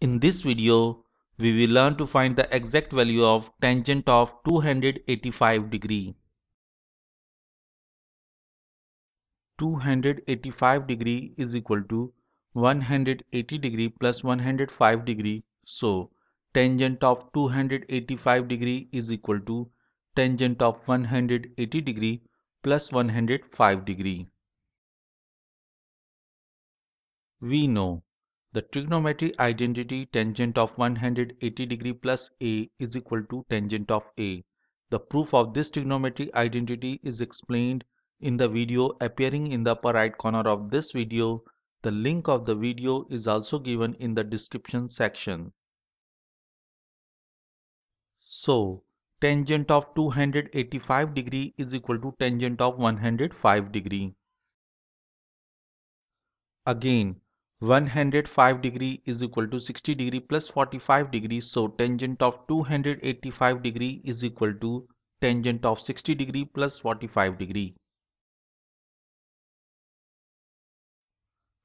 In this video, we will learn to find the exact value of tangent of 285 degree. 285 degree is equal to 180 degree plus 105 degree. So, tangent of 285 degree is equal to tangent of 180 degree plus 105 degree. We know the trigonometric identity tangent of 180 degree plus a is equal to tangent of a. The proof of this trigonometric identity is explained in the video appearing in the upper right corner of this video. The link of the video is also given in the description section. So, tangent of 285 degree is equal to tangent of 105 degree. Again, 105 degree is equal to 60 degree plus 45 degree so tangent of 285 degree is equal to tangent of 60 degree plus 45 degree.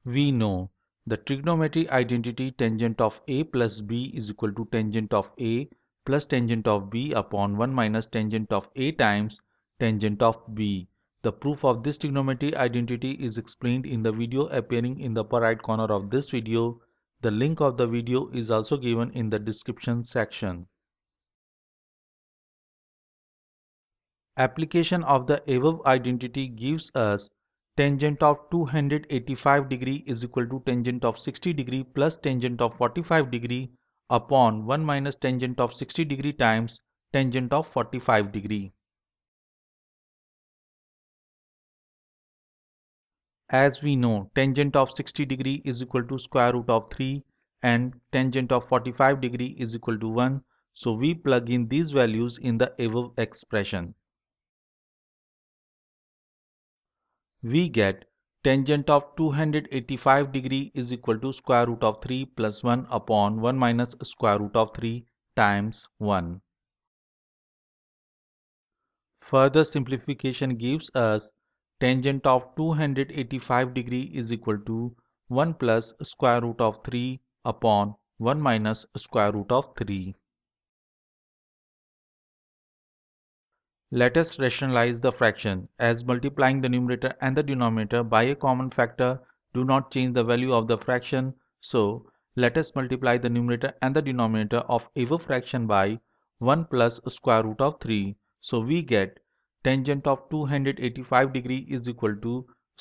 We know the trigonometry identity tangent of a plus b is equal to tangent of a plus tangent of b upon 1 minus tangent of a times tangent of b. The proof of this trigonometry identity is explained in the video appearing in the upper right corner of this video. The link of the video is also given in the description section. Application of the above identity gives us tangent of 285 degree is equal to tangent of 60 degree plus tangent of 45 degree upon 1 minus tangent of 60 degree times tangent of 45 degree. as we know tangent of 60 degree is equal to square root of 3 and tangent of 45 degree is equal to 1 so we plug in these values in the above expression we get tangent of 285 degree is equal to square root of 3 plus 1 upon 1 minus square root of 3 times 1 further simplification gives us tangent of 285 degree is equal to 1 plus square root of 3 upon 1 minus square root of 3. Let us rationalize the fraction as multiplying the numerator and the denominator by a common factor do not change the value of the fraction. So let us multiply the numerator and the denominator of above fraction by 1 plus square root of 3. So we get tangent of 285 degree is equal to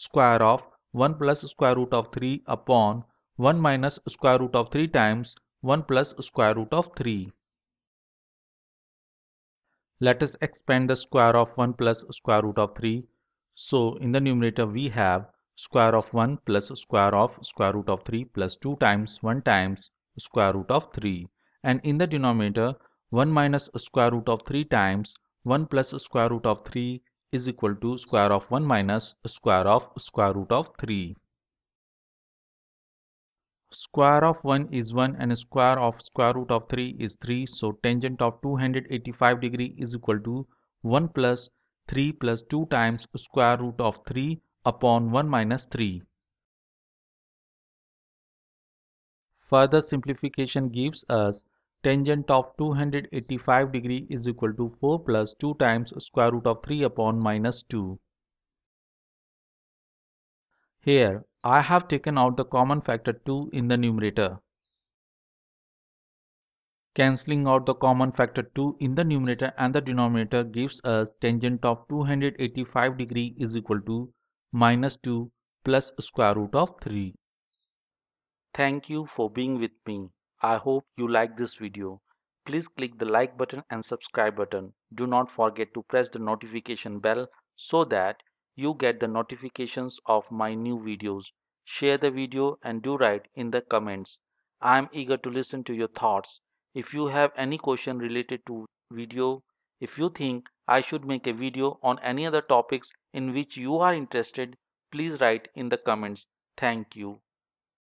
square of 1 plus square root of 3 upon 1 minus square root of 3 times 1 plus square root of 3. Let us expand the square of 1 plus square root of 3. So in the numerator we have square of 1 plus square of square root of 3 plus 2 times 1 times square root of 3 and in the denominator 1 minus square root of 3 times 1 plus square root of 3 is equal to square of 1 minus square of square root of 3. Square of 1 is 1 and square of square root of 3 is 3. So tangent of 285 degree is equal to 1 plus 3 plus 2 times square root of 3 upon 1 minus 3. Further simplification gives us tangent of 285 degree is equal to 4 plus 2 times square root of 3 upon minus 2. Here, I have taken out the common factor 2 in the numerator. Cancelling out the common factor 2 in the numerator and the denominator gives us tangent of 285 degree is equal to minus 2 plus square root of 3. Thank you for being with me. I hope you like this video. Please click the like button and subscribe button. Do not forget to press the notification bell so that you get the notifications of my new videos. Share the video and do write in the comments. I am eager to listen to your thoughts. If you have any question related to video, if you think I should make a video on any other topics in which you are interested, please write in the comments. Thank you.